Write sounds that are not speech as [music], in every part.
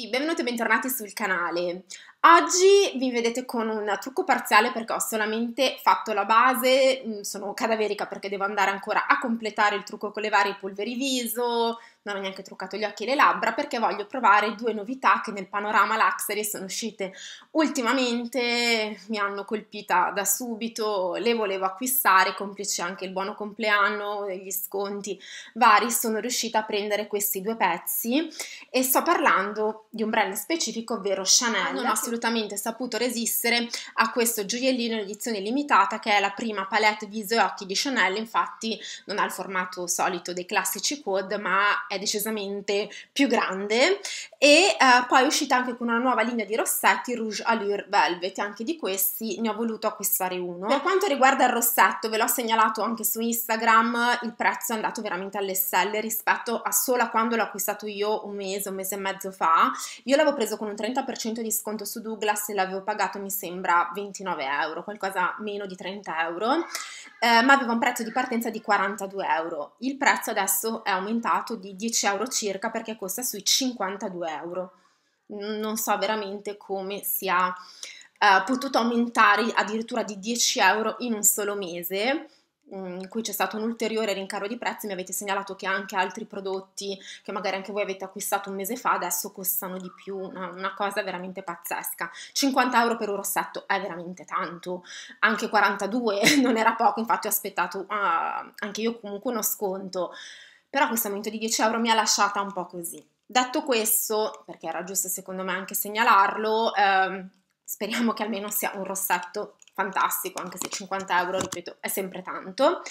tutti, benvenuti e bentornati sul canale. Oggi vi vedete con un trucco parziale perché ho solamente fatto la base, mm, sono cadaverica perché devo andare ancora a completare il trucco con le varie polveri viso, non ho neanche truccato gli occhi e le labbra perché voglio provare due novità che nel panorama Luxury sono uscite ultimamente, mi hanno colpita da subito, le volevo acquistare, complice anche il buono compleanno, gli sconti vari, sono riuscita a prendere questi due pezzi e sto parlando di un brand specifico ovvero Chanel, non ho assolutamente assolutamente saputo resistere a questo gioiellino in edizione limitata che è la prima palette viso e occhi di Chanel, infatti non ha il formato solito dei classici quad ma è decisamente più grande e eh, poi è uscita anche con una nuova linea di rossetti Rouge Allure Velvet, anche di questi ne ho voluto acquistare uno. Per quanto riguarda il rossetto ve l'ho segnalato anche su Instagram, il prezzo è andato veramente alle stelle rispetto a sola quando l'ho acquistato io un mese, un mese e mezzo fa, io l'avevo preso con un 30% di sconto su su Douglas l'avevo pagato mi sembra 29 euro, qualcosa meno di 30 euro, eh, ma aveva un prezzo di partenza di 42 euro. Il prezzo adesso è aumentato di 10 euro circa perché costa sui 52 euro. Non so veramente come sia eh, potuto aumentare addirittura di 10 euro in un solo mese Mm, in cui c'è stato un ulteriore rincaro di prezzi, mi avete segnalato che anche altri prodotti che magari anche voi avete acquistato un mese fa adesso costano di più, una, una cosa veramente pazzesca. 50 euro per un rossetto è veramente tanto, anche 42 [laughs] non era poco, infatti ho aspettato ah, anche io comunque uno sconto, però questo aumento di 10 euro mi ha lasciata un po' così. Detto questo, perché era giusto secondo me anche segnalarlo, ehm, speriamo che almeno sia un rossetto fantastico, anche se 50 euro, ripeto, è sempre tanto.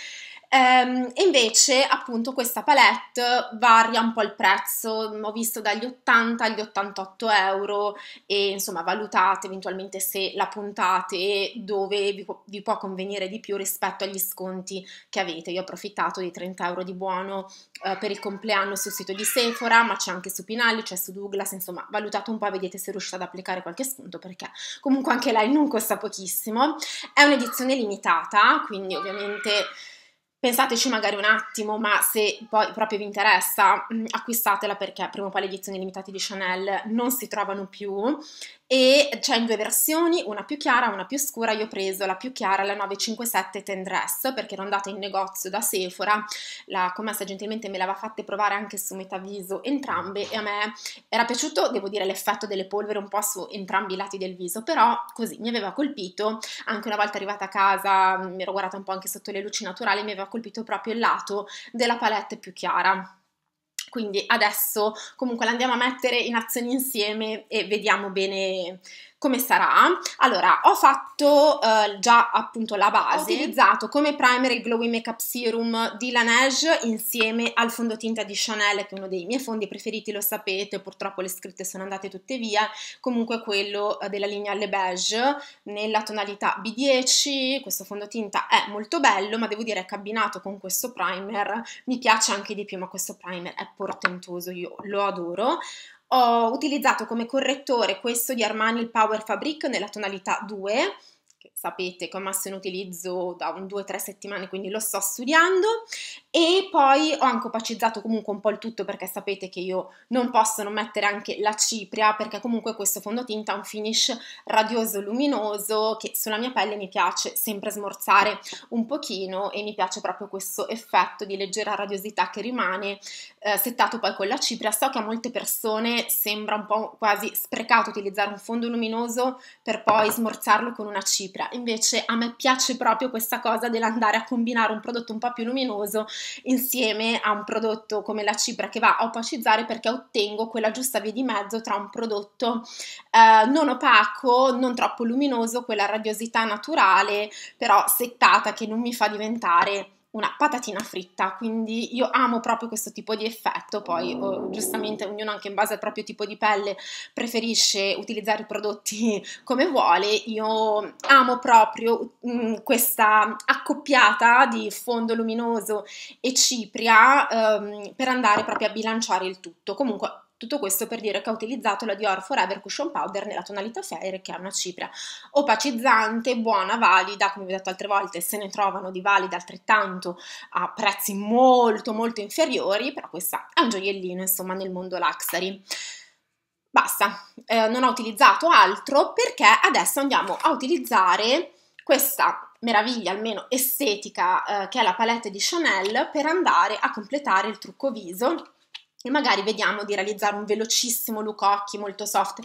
Ehm, invece, appunto, questa palette varia un po' il prezzo, ho visto dagli 80 agli 88 euro e insomma valutate eventualmente se la puntate dove vi può, vi può convenire di più rispetto agli sconti che avete. Io ho approfittato dei 30 euro di buono eh, per il compleanno sul sito di Sephora, ma c'è anche su Pinelli, c'è su Douglas, insomma valutate un po' e vedete se riuscite ad applicare qualche sconto perché comunque anche lei non costa pochissimo. È un'edizione limitata, quindi ovviamente Pensateci magari un attimo, ma se poi proprio vi interessa, mm, acquistatela perché prima o poi le edizioni limitate di Chanel non si trovano più e c'è in due versioni, una più chiara e una più scura. Io ho preso la più chiara, la 957 Tendress, perché ero andata in negozio da Sephora, la commessa gentilmente me l'aveva fatta provare anche su metà viso entrambe e a me era piaciuto, devo dire, l'effetto delle polvere un po' su entrambi i lati del viso, però così mi aveva colpito, anche una volta arrivata a casa mm, mi ero guardata un po' anche sotto le luci naturali, mi aveva aveva colpito proprio il lato della palette più chiara. Quindi adesso comunque la andiamo a mettere in azione insieme e vediamo bene come sarà? Allora, ho fatto eh, già appunto la base. Ho utilizzato come primer il Glowy Makeup Serum di Laneige insieme al fondotinta di Chanel, che è uno dei miei fondi preferiti, lo sapete, purtroppo le scritte sono andate tutte via. Comunque quello eh, della linea Le Beige nella tonalità B10, questo fondotinta è molto bello, ma devo dire che abbinato con questo primer mi piace anche di più, ma questo primer è portentoso, io lo adoro. Ho utilizzato come correttore questo di Armani il Power Fabric nella tonalità 2, che sapete che ho messo in utilizzo da un 2-3 settimane, quindi lo sto studiando e poi ho anche opacizzato comunque un po' il tutto perché sapete che io non posso non mettere anche la cipria perché comunque questo fondotinta ha un finish radioso luminoso che sulla mia pelle mi piace sempre smorzare un pochino e mi piace proprio questo effetto di leggera radiosità che rimane eh, settato poi con la cipria. So che a molte persone sembra un po' quasi sprecato utilizzare un fondo luminoso per poi smorzarlo con una cipria Invece a me piace proprio questa cosa dell'andare a combinare un prodotto un po' più luminoso insieme a un prodotto come la cipra che va a opacizzare perché ottengo quella giusta via di mezzo tra un prodotto eh, non opaco, non troppo luminoso, quella radiosità naturale, però settata che non mi fa diventare una patatina fritta, quindi io amo proprio questo tipo di effetto, poi oh, giustamente ognuno anche in base al proprio tipo di pelle preferisce utilizzare i prodotti [laughs] come vuole, io amo proprio mh, mm, questa accoppiata di fondo luminoso e cipria ehm, per andare proprio a bilanciare il tutto, comunque tutto questo per dire che ho utilizzato la Dior Forever Cushion Powder nella tonalità Fair che è una cipria opacizzante, buona, valida, come vi ho detto altre volte se ne trovano di valida altrettanto a prezzi molto molto inferiori, però questa è un gioiellino insomma nel mondo luxury. Basta, eh, non ho utilizzato altro perché adesso andiamo a utilizzare questa meraviglia almeno estetica eh, che è la palette di Chanel per andare a completare il trucco viso e magari vediamo di realizzare un velocissimo look occhi molto soft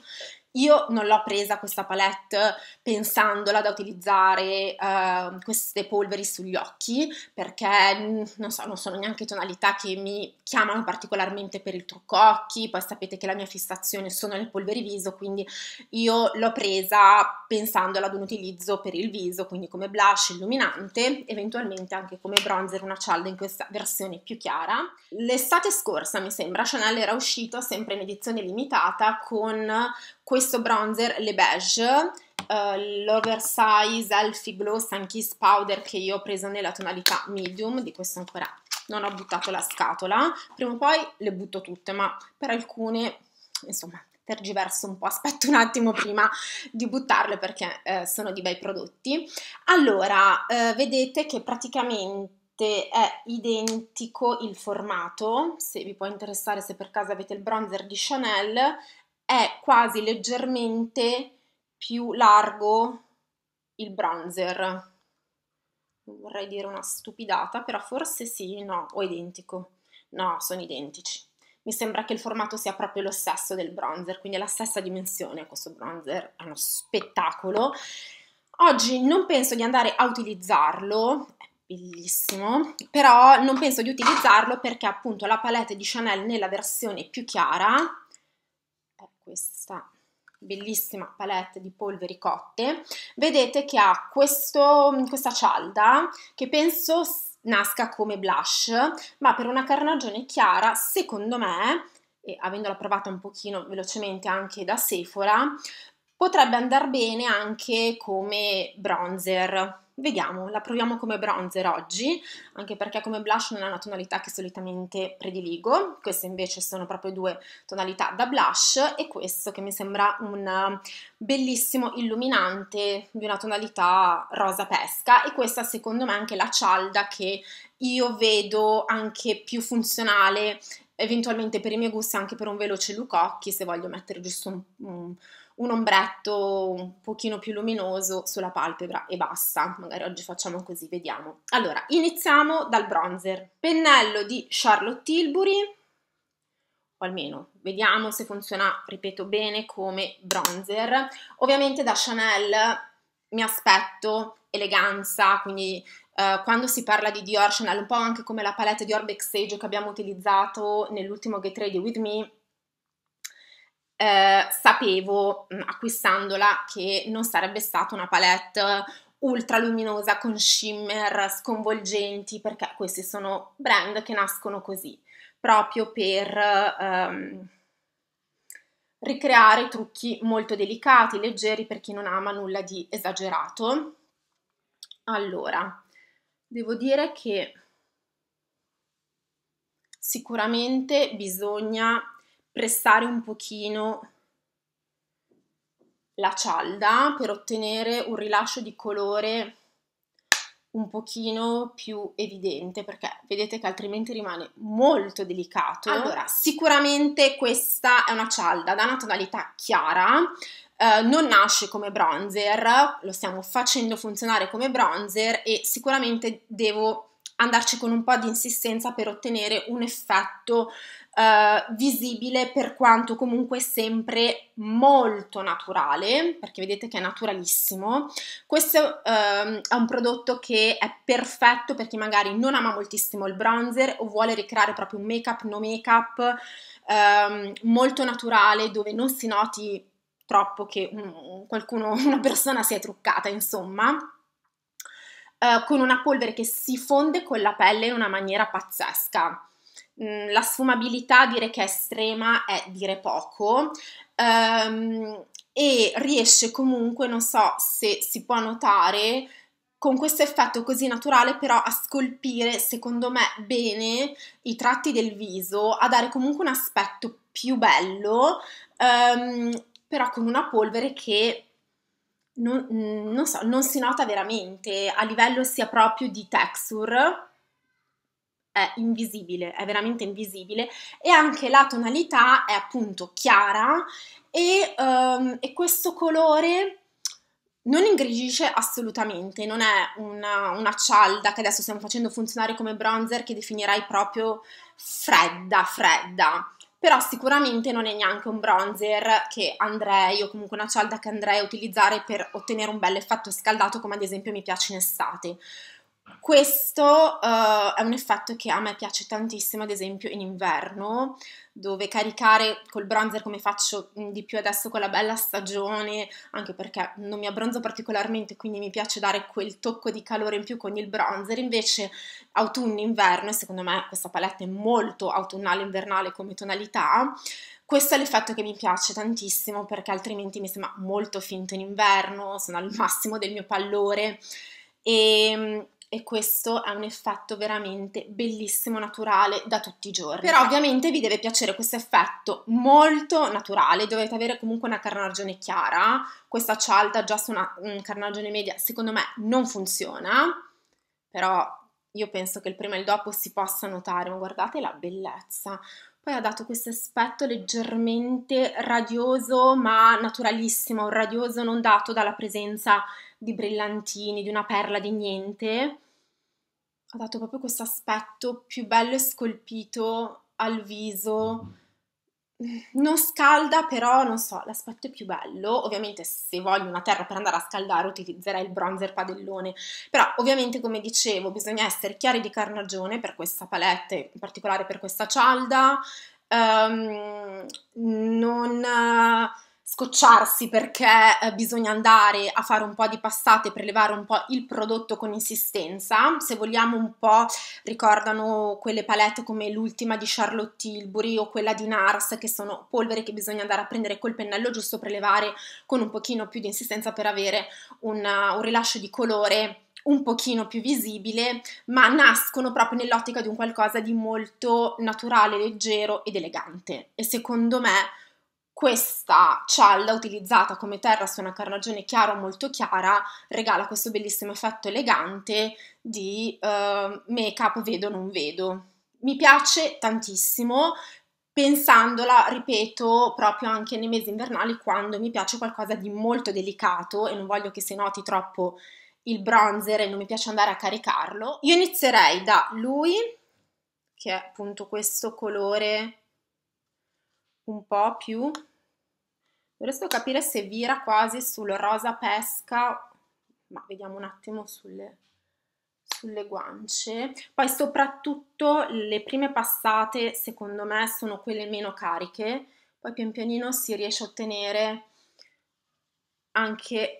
io non l'ho presa questa palette pensandola da utilizzare uh, queste polveri sugli occhi perché mhmm, non, so, non sono neanche tonalità che mi chiamano particolarmente per il trucco occhi, poi sapete che la mia fissazione sono le polveri viso, quindi io l'ho presa pensandola ad un utilizzo per il viso, quindi come blush illuminante, eventualmente anche come bronzer una cialda in questa versione più chiara. L'estate scorsa, mi sembra, Chanel era uscito sempre in edizione limitata con questo bronzer, le beige, Uh, l'oversize Elfie Glow Sun Kiss Powder che io ho preso nella tonalità medium, di questo ancora non ho buttato la scatola, prima o poi le butto tutte, ma per alcune, insomma, tergiverso un po', aspetto un attimo prima di buttarle perché eh, sono di bei prodotti. Allora, eh, vedete che praticamente è identico il formato, se vi può interessare se per caso avete il bronzer di Chanel, è quasi leggermente più largo il bronzer. Non Vorrei dire una stupidata, però forse sì, no, o identico. No, sono identici. Mi sembra che il formato sia proprio lo stesso del bronzer, quindi è la stessa dimensione. Questo bronzer è uno spettacolo. Oggi non penso di andare a utilizzarlo, è bellissimo, però non penso di utilizzarlo perché appunto la palette di Chanel nella versione più chiara questa bellissima palette di polveri cotte, vedete che ha questo, questa cialda che penso nasca come blush, ma per una carnagione chiara, secondo me, e avendola provata un pochino velocemente anche da Sephora, Potrebbe andare bene anche come bronzer. Vediamo, la proviamo come bronzer oggi, anche perché come blush non è una tonalità che solitamente prediligo, queste invece sono proprio due tonalità da blush e questo che mi sembra un um, bellissimo illuminante di una tonalità rosa pesca e questa secondo me è anche la cialda che io vedo anche più funzionale eventualmente per i miei gusti anche per un veloce look occhi se voglio mettere giusto un, un un ombretto un pochino più luminoso sulla palpebra e basta. Magari oggi facciamo così, vediamo. Allora, iniziamo dal bronzer. Pennello di Charlotte Tilbury, o almeno vediamo se funziona, ripeto, bene come bronzer. Ovviamente da Chanel mi aspetto eleganza, quindi Uh, quando si parla di Dior Chanel, un po' anche come la palette di Orbex Backstage che abbiamo utilizzato nell'ultimo Get Ready With Me, eh, sapevo mm, acquistandola che non sarebbe stata una palette ultra luminosa con shimmer sconvolgenti perché questi sono brand che nascono così proprio per ehm, ricreare trucchi molto delicati, leggeri per chi non ama nulla di esagerato. Allora, devo dire che sicuramente bisogna prestare un pochino la cialda per ottenere un rilascio di colore un pochino più evidente perché vedete che altrimenti rimane molto delicato. Allora, sicuramente questa è una cialda da una tonalità chiara, eh, non nasce come bronzer, lo stiamo facendo funzionare come bronzer e sicuramente devo andarci con un po' di insistenza per ottenere un effetto uh, visibile per quanto comunque sempre molto naturale, perché vedete che è naturalissimo. Questo uh, è un prodotto che è perfetto per chi magari non ama moltissimo il bronzer o vuole ricreare proprio un make-up no make-up um, molto naturale dove non si noti troppo che un, qualcuno, [laughs] una persona si è truccata, insomma eh, con una polvere che si fonde con la pelle in una maniera pazzesca. Mm, la sfumabilità dire che è estrema è dire poco um, e riesce comunque, non so se si può notare, con questo effetto così naturale però a scolpire secondo me bene i tratti del viso, a dare comunque un aspetto più bello, um, però con una polvere che non, mm, non, so, non si nota veramente a livello sia proprio di texture, è invisibile, è veramente invisibile, e anche la tonalità è appunto chiara e, um, e questo colore non ingrigisce assolutamente, non è una, una, cialda che adesso stiamo facendo funzionare come bronzer che definirei proprio fredda, fredda però sicuramente non è neanche un bronzer che andrei o comunque una cialda che andrei a utilizzare per ottenere un bel effetto scaldato come ad esempio mi piace in estate. Questo uh, è un effetto che a me piace tantissimo ad esempio in inverno dove caricare col bronzer come faccio mm, di più adesso con la bella stagione, anche perché non mi abbronzo particolarmente, quindi mi piace dare quel tocco di calore in più con il bronzer, invece autunno-inverno, e secondo me questa palette è molto autunnale-invernale come tonalità, questo è l'effetto che mi piace tantissimo perché altrimenti mi sembra molto finto in inverno, sono al massimo del mio pallore e ehm, e questo è un effetto veramente bellissimo, naturale da tutti i giorni. Però cioè ovviamente vi deve piacere questo effetto molto naturale, dovete avere comunque una carnagione chiara, questa cialda già su una un carnagione media secondo me non funziona, però io penso che il prima e il dopo si possa notare, ma guardate la bellezza. Poi ha dato questo aspetto leggermente radioso ma naturalissimo, un radioso non dato dalla presenza di di brillantini, di una perla di niente, ha dato proprio questo aspetto più bello e scolpito al viso. Mm-hmm. Non scalda, però non so, l'aspetto è più bello. Ovviamente, se voglio una terra per andare a scaldare, utilizzerei il bronzer padellone. Però, ovviamente, come dicevo, bisogna essere chiari di carnagione per questa palette, in particolare per questa cialda. Um, non scocciarsi perché eh, bisogna andare a fare un po' di passate per levare un po' il prodotto con insistenza. Se vogliamo un po' ricordano quelle palette come l'ultima di Charlotte Tilbury o quella di Nars che sono polvere che bisogna andare a prendere col pennello giusto per levare con un pochino più di insistenza per avere una, eh, un rilascio di colore un pochino più visibile, ma nascono proprio nell'ottica di un qualcosa di molto naturale, leggero ed elegante. E secondo me questa cialda utilizzata come terra su una carnagione chiara o molto chiara regala questo bellissimo effetto elegante di eh, make up vedo non vedo. Mi piace tantissimo, pensandola, ripeto, proprio anche nei mesi invernali quando mi piace qualcosa di molto delicato e non voglio che si noti troppo il bronzer e non mi piace andare a caricarlo. Io inizierei da lui, che è appunto questo colore un po' più. Dovreste capire se vira quasi sul rosa pesca, ma vediamo un attimo sulle, sulle guance. Poi soprattutto le prime passate, secondo me, sono quelle meno cariche. Poi pian pianino si riesce a ottenere anche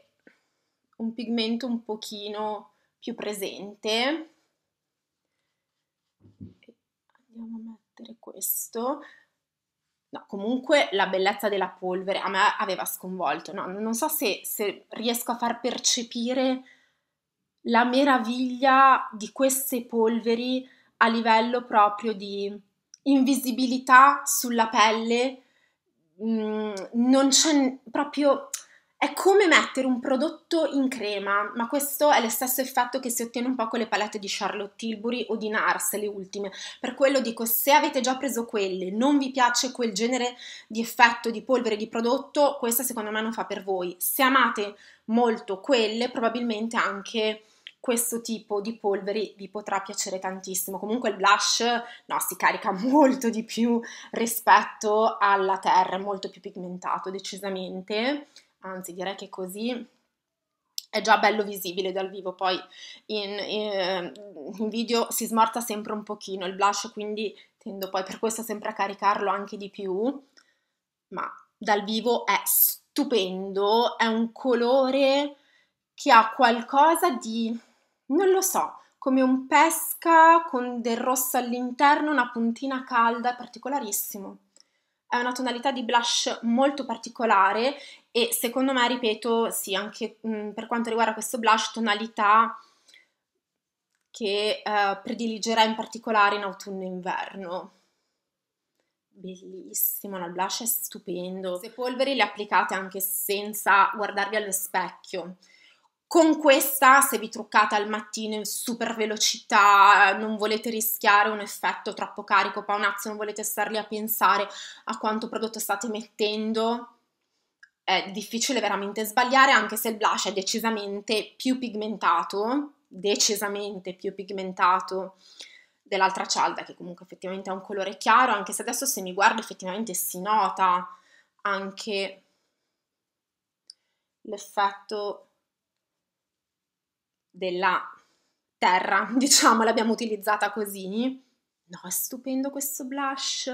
un pigmento un pochino più presente. Andiamo a mettere questo. No, comunque la bellezza della polvere a me aveva sconvolto. No, non so se, se riesco a far percepire la meraviglia di queste polveri a livello proprio di invisibilità sulla pelle. Mm, non c'è proprio è come mettere un prodotto in crema, ma questo è lo stesso effetto che si ottiene un po' con le palette di Charlotte Tilbury o di Nars, le ultime. Per quello dico, se avete già preso quelle, non vi piace quel genere di effetto di polvere di prodotto, questa secondo me non fa per voi. Se amate molto quelle, probabilmente anche questo tipo di polveri vi potrà piacere tantissimo. Comunque il blush no, si carica [laughs] molto di più rispetto alla terra, è molto più pigmentato decisamente anzi direi che così è già bello visibile dal vivo, poi in, ehm, in, video si smorta sempre un pochino il blush, quindi tendo poi per questo sempre a caricarlo anche di più, ma dal vivo è stupendo, è un colore che ha qualcosa di, non lo so, come un pesca con del rosso all'interno, una puntina calda, è particolarissimo. È una tonalità di blush molto particolare e secondo me, ripeto, sì, anche mh, mm, per quanto riguarda questo blush, tonalità che uh, prediligerà in particolare in autunno e inverno. Bellissimo, no, il blush è stupendo. Se polveri le applicate anche senza guardarvi allo specchio. Con questa, se vi truccate al mattino in super velocità, non volete rischiare un effetto troppo carico paonazzo, non volete star lì a pensare a quanto prodotto state mettendo, è difficile veramente sbagliare, anche se il blush è decisamente più pigmentato, decisamente più pigmentato dell'altra cialda, che comunque effettivamente ha un colore chiaro, anche se adesso se mi guardo effettivamente si nota anche l'effetto della terra, [laughs] diciamo, l'abbiamo utilizzata così. No, è stupendo questo blush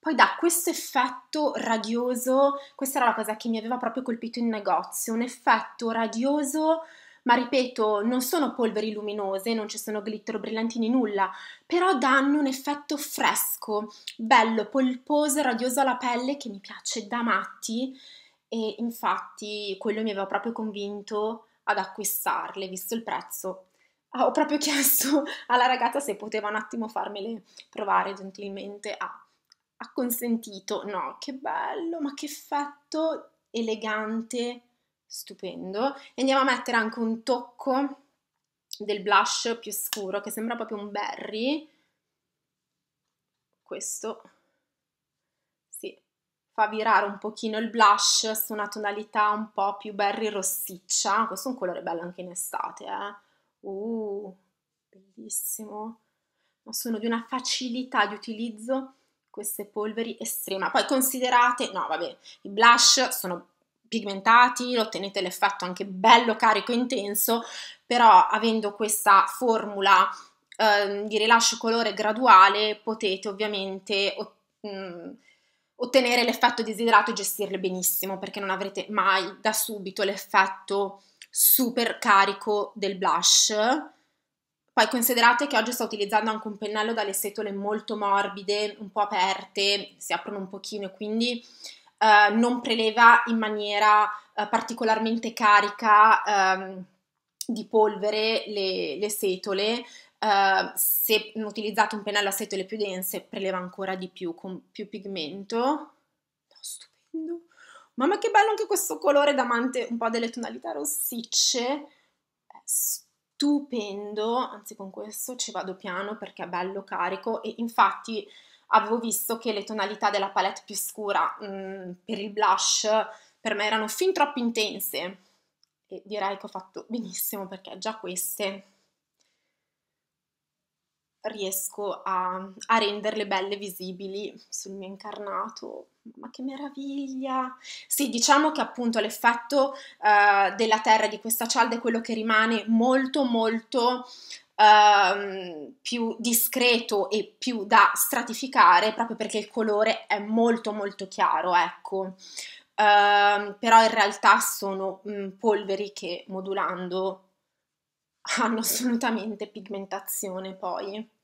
poi dà questo effetto radioso, questa era la cosa che mi aveva proprio colpito in negozio, un effetto radioso, ma ripeto, non sono polveri luminose, non ci sono glitter brillantini, nulla, però danno un effetto fresco, bello, polposo, radioso alla pelle che mi piace da matti e infatti quello mi aveva proprio convinto ad acquistarle, visto il prezzo ah, ho proprio [laughs] chiesto alla ragazza se poteva un attimo farmele provare gentilmente a ha consentito, no, che bello, ma che fatto elegante, stupendo. E andiamo a mettere anche un tocco del blush più scuro, che sembra proprio un berry. Questo, sì, fa virare un pochino il blush su una tonalità un po' più berry rossiccia. Questo è un colore bello anche in estate, eh. Uh, bellissimo. Ma sono di una facilità di utilizzo queste polveri estrema. Poi considerate, no vabbè, i blush sono pigmentati, ottenete l'effetto anche bello carico intenso, però avendo questa formula eh, di rilascio colore graduale potete ovviamente ot- mh, mm, ottenere l'effetto desiderato e gestirle benissimo perché non avrete mai da subito l'effetto super carico del blush poi considerate che oggi sto utilizzando anche un pennello dalle setole molto morbide, un po' aperte, si aprono un pochino e quindi eh, non preleva in maniera eh, particolarmente carica ehm, di polvere le, le setole. Eh, se utilizzate un pennello a setole più dense preleva ancora di più, con più pigmento. No, stupendo! Mamma che bello anche questo colore d'amante, un po' delle tonalità rossicce. È stupendo, anzi con questo ci vado piano perché è bello carico e infatti avevo visto che le tonalità della palette più scura mh, mm, per il blush per me erano fin troppo intense e direi che ho fatto benissimo perché già queste riesco a, a renderle belle visibili sul mio incarnato ma che meraviglia! Sì, diciamo che appunto l'effetto uh, della terra di questa cialda è quello che rimane molto molto uh, più discreto e più da stratificare proprio perché il colore è molto molto chiaro, ecco. Uh, però in realtà sono um, polveri che modulando [laughs] hanno assolutamente pigmentazione poi.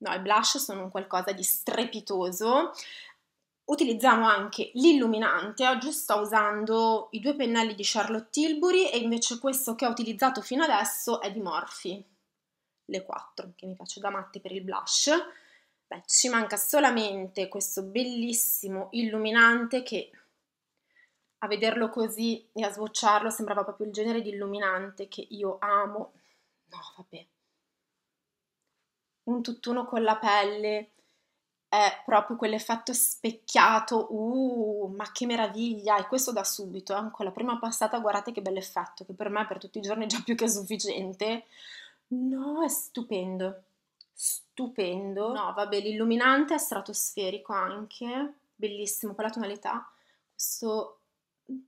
No, i blush sono un qualcosa di strepitoso utilizziamo anche l'illuminante, oggi sto usando i due pennelli di Charlotte Tilbury e invece questo che ho utilizzato fino adesso è di Morphe, le 4, che mi piace da matte per il blush. Beh, ci manca solamente questo bellissimo illuminante che a vederlo così e a sbocciarlo sembrava proprio il genere di illuminante che io amo. No, vabbè. Un tutt'uno con la pelle, è proprio quell'effetto specchiato, uh, ma che meraviglia, e questo da subito, eh, con la prima passata guardate che bell'effetto, che per me per tutti i giorni è già più che sufficiente, no, è stupendo, stupendo, no, vabbè, l'illuminante è stratosferico anche, bellissimo, con la tonalità, questo,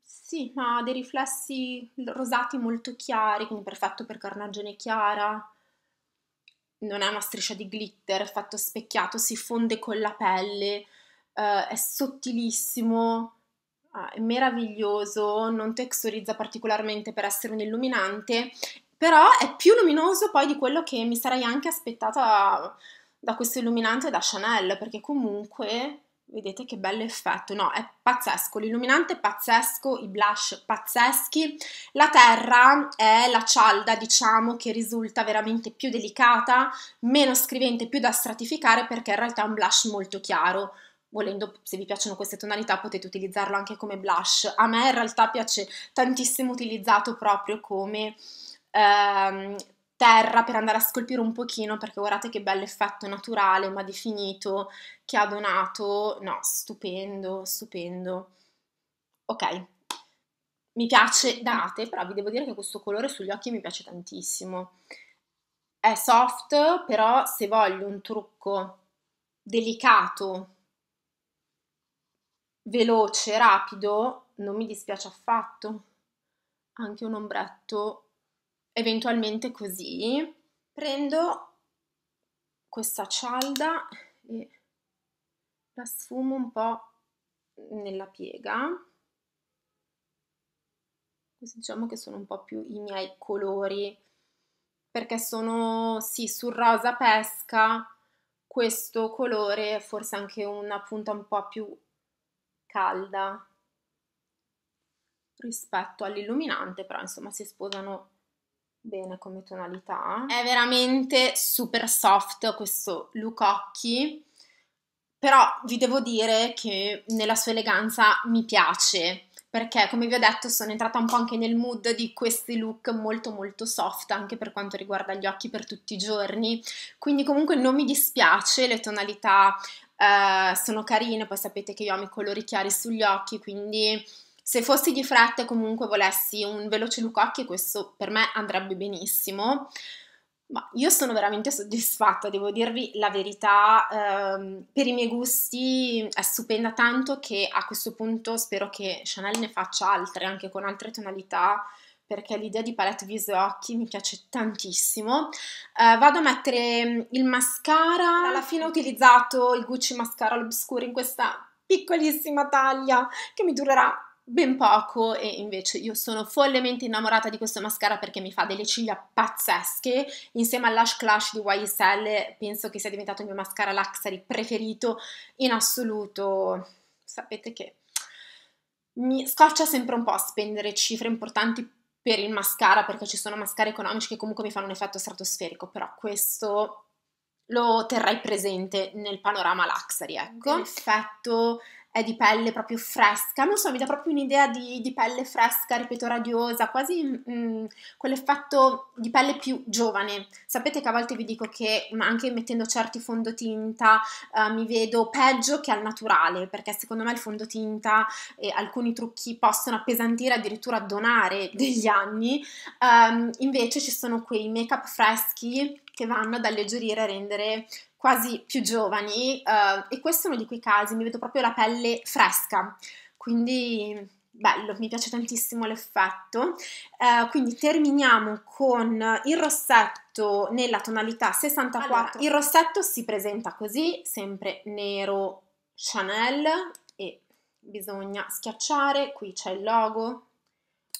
sì, ma ha dei riflessi rosati molto chiari, quindi perfetto per carnagione chiara, non è una striscia di glitter, fatto specchiato, si fonde con la pelle, eh, è sottilissimo, ah, è meraviglioso, non texturizza particolarmente per essere un illuminante, però è più luminoso poi di quello che mi sarei anche aspettata da questo illuminante da Chanel, perché comunque Vedete che bello effetto, no, è pazzesco, l'illuminante è pazzesco, i blush pazzeschi, la terra è la cialda, diciamo, che risulta veramente più delicata, meno scrivente, più da stratificare perché in realtà è un blush molto chiaro, volendo, se vi piacciono queste tonalità potete utilizzarlo anche come blush, a me in realtà piace tantissimo utilizzato proprio come... Ehm, terra per andare a scolpire un pochino perché guardate che bel effetto naturale ma definito che ha donato, no, stupendo, stupendo. Ok, mi piace da mate, però vi devo dire che questo colore sugli occhi mi piace tantissimo. È soft, però se voglio un trucco delicato, veloce, rapido, non mi dispiace affatto. Anche un ombretto eventualmente così, prendo questa cialda e la sfumo un po' nella piega Così diciamo che sono un po' più i miei colori perché sono sì sul rosa pesca questo colore forse anche una punta un po' più calda rispetto all'illuminante però insomma si sposano bene come tonalità. È veramente super soft questo look occhi, però vi devo dire che nella sua eleganza mi piace, perché come vi ho detto sono entrata un po' anche nel mood di questi look molto molto soft anche per quanto riguarda gli occhi per tutti i giorni, quindi comunque non mi dispiace le tonalità. Eh, sono carine, poi sapete che io amo i colori chiari sugli occhi, quindi se fossi di fretta e comunque volessi un veloce Lucocchi, questo per me andrebbe benissimo. Ma io sono veramente soddisfatta, devo dirvi la verità, ehm, per i miei gusti è stupenda tanto che a questo punto spero che Chanel ne faccia altre, anche con altre tonalità, perché l'idea di palette viso e occhi mi piace tantissimo. Eh, vado a mettere mm, il mascara, alla fine ho utilizzato il Gucci Mascara all'Obscuro in questa piccolissima taglia che mi durerà ben poco e invece io sono follemente innamorata di questo mascara perché mi fa delle ciglia pazzesche insieme all'Ash Clash di YSL penso che sia diventato il mio mascara Luxury preferito in assoluto sapete che mi scoccia sempre un po' a spendere cifre importanti per il mascara perché ci sono mascara economici che comunque mi fanno un effetto stratosferico però questo lo terrai presente nel panorama Luxury ecco okay. l'effetto è di pelle proprio fresca, non so, mi dà proprio un'idea di, di pelle fresca, ripeto, radiosa, quasi mh, mm, mm, quell'effetto di pelle più giovane. Sapete che a volte vi dico che ma anche mettendo certi fondotinta eh, mi vedo peggio che al naturale, perché secondo me il fondotinta e alcuni trucchi possono appesantire, addirittura donare degli anni, um, invece ci sono quei make-up freschi che vanno ad alleggerire, a rendere quasi più giovani uh, e questo è uno di quei casi, mi vedo proprio la pelle fresca, quindi bello, mi piace tantissimo l'effetto. Uh, quindi terminiamo con il rossetto nella tonalità 64. Allora, il rossetto si presenta così, sempre nero Chanel e bisogna schiacciare, qui c'è il logo,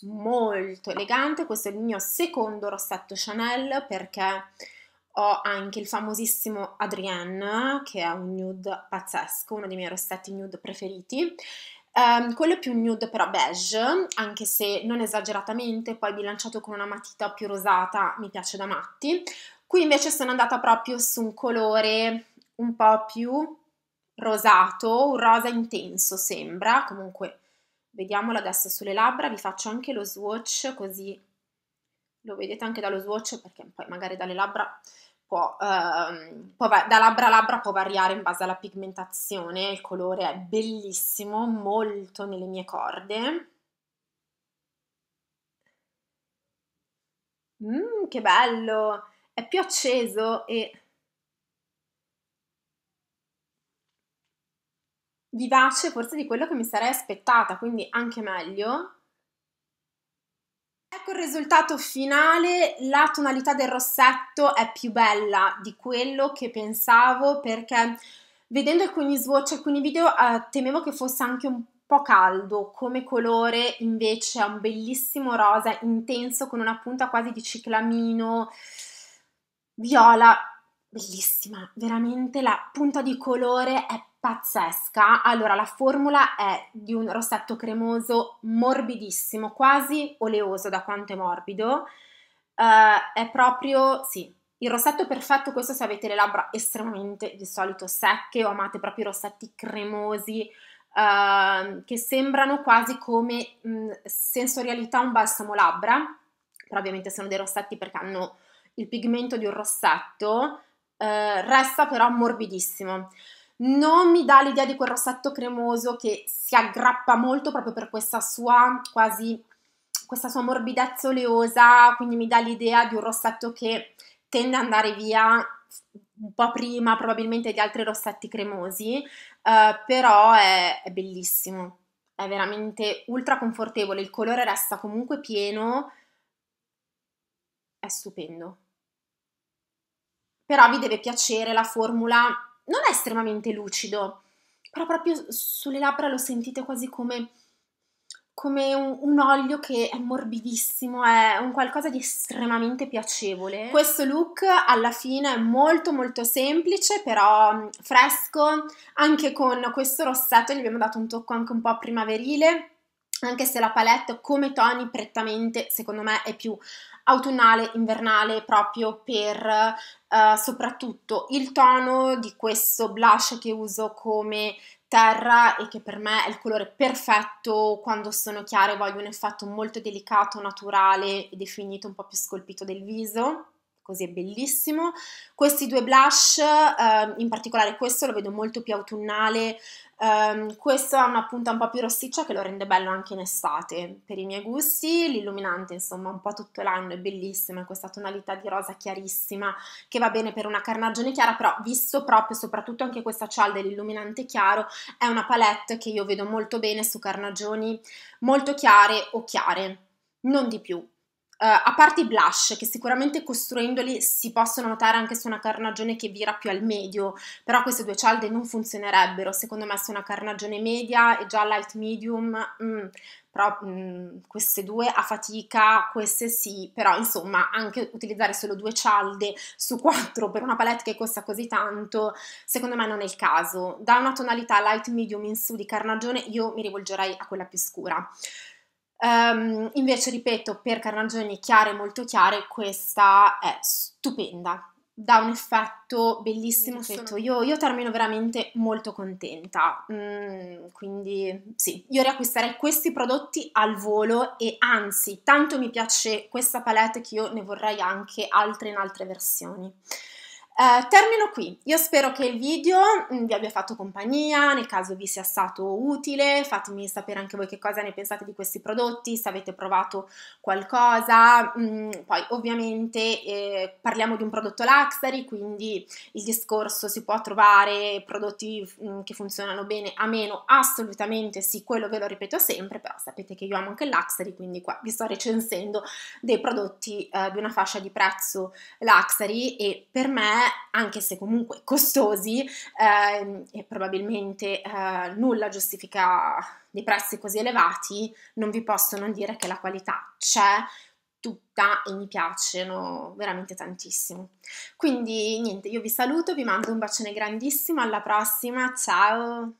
molto elegante, questo è il mio secondo rossetto Chanel perché ho anche il famosissimo Adrienne, che è un nude pazzesco, uno dei miei rossetti nude preferiti. Um, quello è più nude però beige, anche se non esageratamente, poi bilanciato con una matita più rosata mi piace da matti. Qui invece sono andata proprio su un colore un po' più rosato, un rosa intenso sembra, comunque vediamolo adesso sulle labbra, vi faccio anche lo swatch così lo vedete anche dallo swatch perché poi magari dalle labbra può, ehm, può, da labbra a labbra può variare in base alla pigmentazione, il colore è bellissimo, molto nelle mie corde. Mmm, che bello! È più acceso e vivace forse di quello che mi sarei aspettata, quindi anche meglio. Ecco il risultato finale, la tonalità del rossetto è più bella di quello che pensavo perché vedendo alcuni swatch, alcuni video eh, temevo che fosse anche un po' caldo come colore, invece è un bellissimo rosa intenso con una punta quasi di ciclamino viola, bellissima, veramente la punta di colore è pazzesca. Allora, la formula è di un rossetto cremoso morbidissimo, quasi oleoso da quanto è morbido. Uh, è proprio, sì, il rossetto perfetto, questo se avete le labbra estremamente di solito secche o amate proprio i rossetti cremosi uh, che sembrano quasi come mh, mm, sensorialità un balsamo labbra, però ovviamente sono dei rossetti perché hanno il pigmento di un rossetto, uh, resta però morbidissimo non mi dà l'idea di quel rossetto cremoso che si aggrappa molto proprio per questa sua quasi questa sua morbidezza oleosa, quindi mi dà l'idea di un rossetto che tende ad andare via un po' prima probabilmente di altri rossetti cremosi, eh, però è, è bellissimo, è veramente ultra confortevole, il colore resta comunque pieno, è stupendo. Però vi deve piacere la formula non è estremamente lucido, però proprio sulle labbra lo sentite quasi come, come un, un, olio che è morbidissimo, è un qualcosa di estremamente piacevole. Questo look alla fine è molto molto semplice, però mm, fresco, anche con questo rossetto gli abbiamo dato un tocco anche un po' primaverile, anche se la palette come toni prettamente secondo me è più autunnale, invernale, proprio per uh, soprattutto il tono di questo blush che uso come terra e che per me è il colore perfetto quando sono chiare voglio un effetto molto delicato, naturale e definito un po' più scolpito del viso così è bellissimo. Questi due blush, eh, in particolare questo lo vedo molto più autunnale, Um, questo ha una punta un po' più rossiccia che lo rende bello anche in estate, per i miei gusti, l'illuminante insomma un po' tutto l'anno è bellissima, questa tonalità di rosa chiarissima che va bene per una carnagione chiara, però visto proprio soprattutto anche questa cial dell'illuminante chiaro è una palette che io vedo molto bene su carnagioni molto chiare o chiare, non di più, eh, a parte i blush, che sicuramente costruendoli si possono notare anche su una carnagione che vira più al medio, però queste due cialde non funzionerebbero, secondo me su una carnagione media e già light medium, mm, però mm, queste due a fatica, queste sì, però insomma anche utilizzare solo due cialde su quattro per una palette che costa così tanto, secondo me non è il caso. Da una tonalità light medium in su di carnagione io mi rivolgerei a quella più scura. Um, invece, ripeto, per carnagioni chiare, molto chiare, questa è stupenda, dà un effetto bellissimo. effetto. Io, io, termino veramente molto contenta. Mm, quindi, sì, io riacquisterei questi prodotti al volo e anzi, tanto mi piace questa palette che io ne vorrei anche altre in altre versioni. Eh, termino qui, io spero che il video mm, vi abbia fatto compagnia, nel caso vi sia stato utile, fatemi sapere anche voi che cosa ne pensate di questi prodotti, se avete provato qualcosa, mm, poi ovviamente eh, parliamo di un prodotto Luxury, quindi il discorso si può trovare prodotti mm, che funzionano bene a meno, assolutamente sì, quello ve lo ripeto sempre, però sapete che io amo anche il Luxury, quindi qua vi sto recensendo dei prodotti eh, di una fascia di prezzo Luxury e per me anche se comunque costosi eh, e probabilmente eh, nulla giustifica dei prezzi così elevati, non vi posso non dire che la qualità c'è tutta e mi piacciono veramente tantissimo. Quindi niente, io vi saluto, vi mando un bacione grandissimo, alla prossima, ciao!